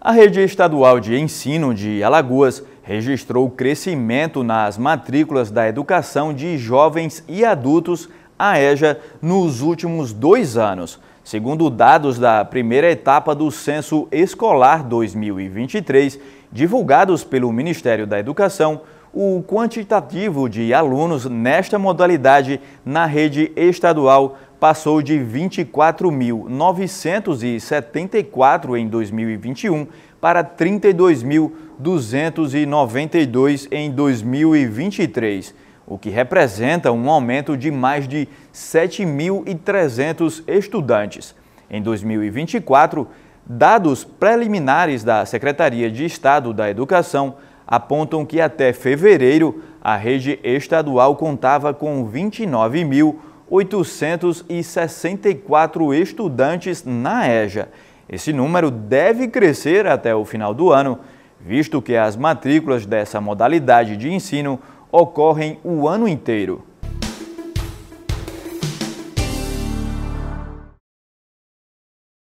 A rede estadual de ensino de Alagoas registrou crescimento nas matrículas da educação de jovens e adultos, a EJA, nos últimos dois anos. Segundo dados da primeira etapa do Censo Escolar 2023, divulgados pelo Ministério da Educação, o quantitativo de alunos nesta modalidade na rede estadual passou de 24.974 em 2021 para 32.292 em 2023, o que representa um aumento de mais de 7.300 estudantes. Em 2024, dados preliminares da Secretaria de Estado da Educação apontam que até fevereiro a rede estadual contava com 29 mil 864 estudantes na EJA. Esse número deve crescer até o final do ano, visto que as matrículas dessa modalidade de ensino ocorrem o ano inteiro.